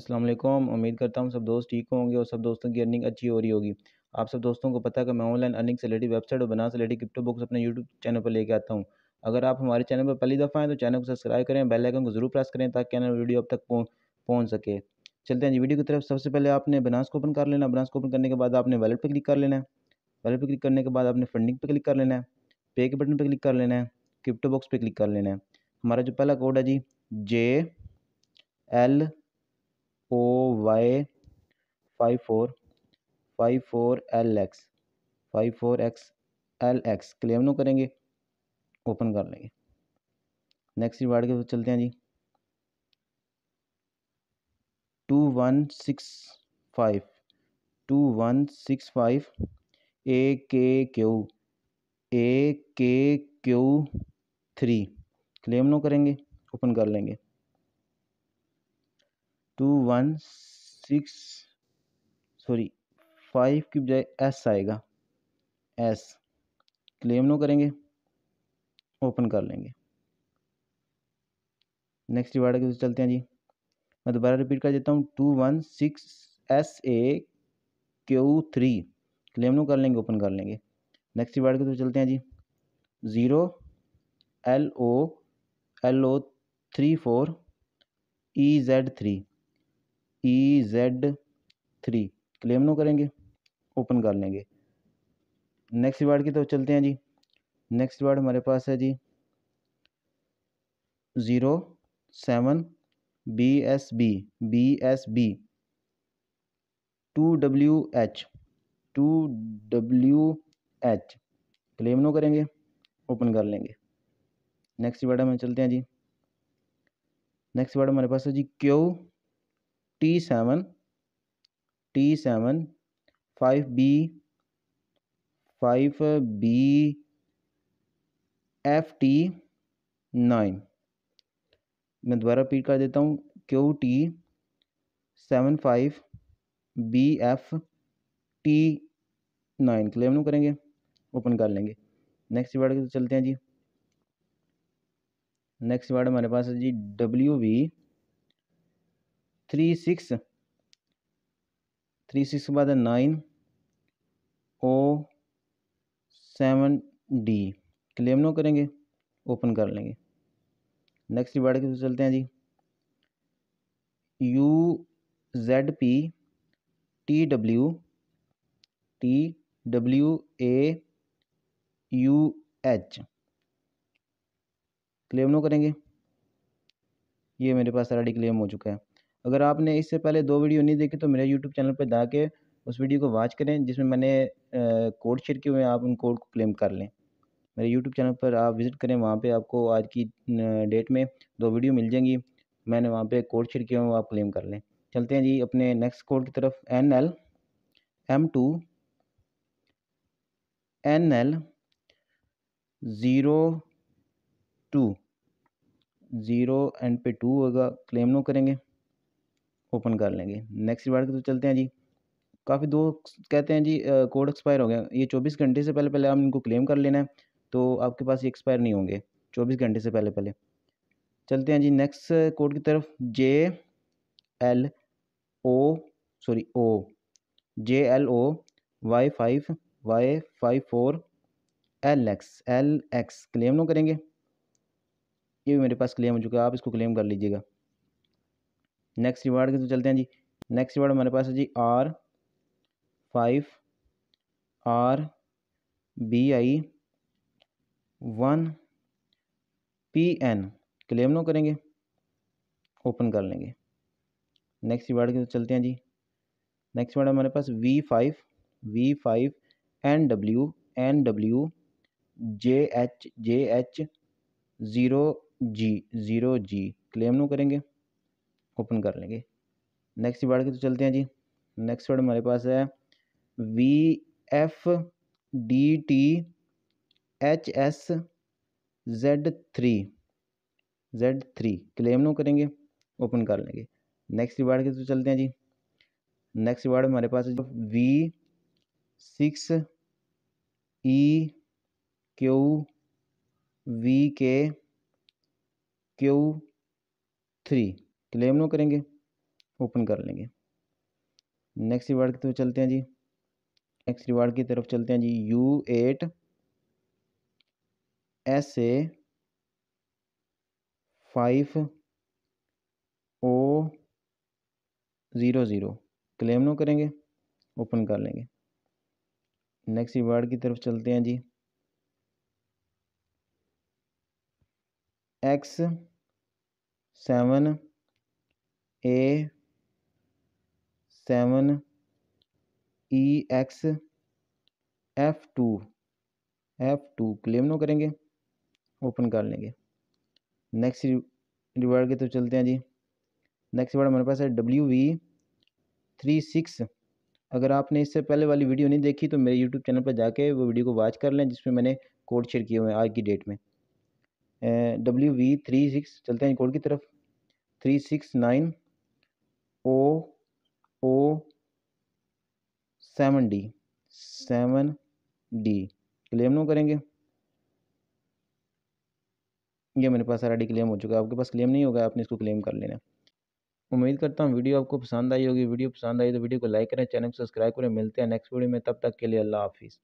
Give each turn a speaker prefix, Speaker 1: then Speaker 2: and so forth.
Speaker 1: अस्सलाम वालेकुम उम्मीद करता हूँ सब दोस्त ठीक होंगे और सब दोस्तों की अर्निंग अच्छी हो रही होगी आप सब दोस्तों को पता है कि मैं ऑनलाइन अर्निंग से रिलेटेड वेबसाइट और बना से रिलेटेड क्रिप्टो बुक्स अपने यूट्यूब चैनल पर लेकर आता हूँ अगर आप हमारे चैनल पर पहली दफ़ा हैं तो चैनल को सब्सक्राइब करें बेल आइकन को जरूर प्रेस करें ताकि आने वीडियो अब तक पहुँच सके चलते हैं जी वीडियो की तरफ सबसे पहले आपने बनास को ओपन कर लेना बनास को ओपन करने के बाद आपने वैलेट पर क्लिक कर लेना है वैलेट पर क्लिक करने के बाद आपने फंडिंग पर क्लिक कर लेना है पे के बटन पर क्लिक कर लेना है क्रिप्टो बॉक्स पर क्लिक कर लेना है हमारा जो पहला कोड है G J L O Y five four five four L X five four X L X claim now करेंगे ओपन कर लेंगे नेक्स्ट रिवार्ड के चलते हैं G two one six five two one six five A K Q A K Q three claim now करेंगे open कर लेंगे two one six sorry five की बजाय एस आएगा एस क्लेम नो करेंगे ओपन कर लेंगे नेक्स्ट रिवार्ड के चलते हैं जी मैं दोबारा रिपीट कर देता हूँ two one six S A Q three claim now कर लेंगे ओपन कर लेंगे नेक्स्ट रिवार्ड के तो चलते हैं G zero L O L O three four E Z three E Z three claim now करेंगे ओपन कर लेंगे नेक्स्ट रिवार्ड की तरफ तो चलते हैं जी नेक्स्ट रिवार्ड हमारे पास है G zero seven B S B B S B two W H two W H claim now करेंगे ओपन कर लेंगे नेक्स्ट वर्ड हमें चलते हैं जी नेक्स्ट वर्ड हमारे पास है G Q T seven T seven five B five B F T nine मैं दोबारा रिपीट कर देता हूँ Q T seven five B F T nine claim लिए करेंगे ओपन कर लेंगे नेक्स्ट वर्ड के तो चलते हैं जी नेक्स्ट वर्ड हमारे पास है G W V three six three six के बाद है nine O seven D claim now करेंगे ओपन कर लेंगे नेक्स्ट रिवार्ड के चलते हैं G U Z P T W T W A U H claim now करेंगे ये मेरे पास ऑलरेडी क्लेम हो चुका है अगर आपने इससे पहले दो वीडियो नहीं देखी तो मेरे यूट्यूब चैनल पर जाके उस वीडियो को वॉच करें जिसमें मैंने कोड शेयर किए हुए हैं आप उन कोड को क्लेम कर लें मेरे यूट्यूब चैनल पर आप विज़िट करें वहाँ पे आपको आज की डेट में दो वीडियो मिल जाएंगी मैंने वहाँ पे कोड शेयर किया हुआ आप क्लेम कर लें चलते हैं जी अपने नेक्स्ट कोड की तरफ N L M two N L zero two zero end पे टू होगा क्लेम नो करेंगे ओपन कर लेंगे नेक्स्ट रिवार्ड के तो चलते हैं जी काफ़ी दो कहते हैं जी कोड एक्सपायर हो गया ये चौबीस घंटे से पहले पहले आप इनको क्लेम कर लेना है तो आपके पास ये एक्सपायर नहीं होंगे चौबीस घंटे से पहले पहले चलते हैं जी नेक्स्ट कोड की तरफ J L O sorry O J L O Y five Y five four L X L X claim now करेंगे ये भी मेरे पास क्लेम हो चुका है आप इसको क्लेम कर लीजिएगा नेक्स्ट रिवार्ड के तो चलते हैं जी नेक्स्ट रिवार्ड हमारे पास है G R five R B I one P N claim now करेंगे ओपन कर लेंगे नेक्स्ट रिवार्ड के तो चलते हैं जी नेक्स्ट वर्ड हमारे पास V five V five N W N W J H J H zero G zero G claim now करेंगे ओपन कर लेंगे नेक्स्ट वर्ड की तो चलते हैं जी नेक्स्ट वर्ड हमारे पास है V F D T H S Z three Z three claim now करेंगे ओपन कर लेंगे नेक्स्ट वर्ड की तो चलते हैं जी नेक्स्ट वर्ड हमारे पास है V six E Q V K Q three claim now करेंगे ओपन कर लेंगे नेक्स्ट रिवार्ड की तरफ चलते हैं जी नेक्स्ट रिवार्ड की तरफ चलते हैं G U eight S A five O zero zero claim now करेंगे ओपन कर लेंगे नेक्स्ट रिवार्ड की तरफ चलते हैं G X seven A seven E X F two F two claim now करेंगे ओपन कर लेंगे नेक्स्ट रिवर्ड के तो चलते हैं जी नेक्स्ट रिवर्ड हमारे पास है डब्ल्यू वी थ्री सिक्स अगर आपने इससे पहले वाली वीडियो नहीं देखी तो मेरे यूट्यूब चैनल पर जाके वो वीडियो को वॉच कर लें जिसमें मैंने कोड शेयर किए हुए हैं आज की डेट में डब्ल्यू वी थ्री सिक्स चलते हैं कोड की तरफ three six nine O O seven D seven D claim now करेंगे ये मेरे पास आरडी क्लेम हो चुका है आपके पास क्लेम नहीं होगा आपने इसको क्लेम कर लेना उम्मीद करता हूँ वीडियो आपको पसंद आई होगी वीडियो पसंद आई तो वीडियो को लाइक करें चैनल को सब्सक्राइब करें मिलते हैं नेक्स्ट वीडियो में तब तक के लिए अल्लाह हाफिज़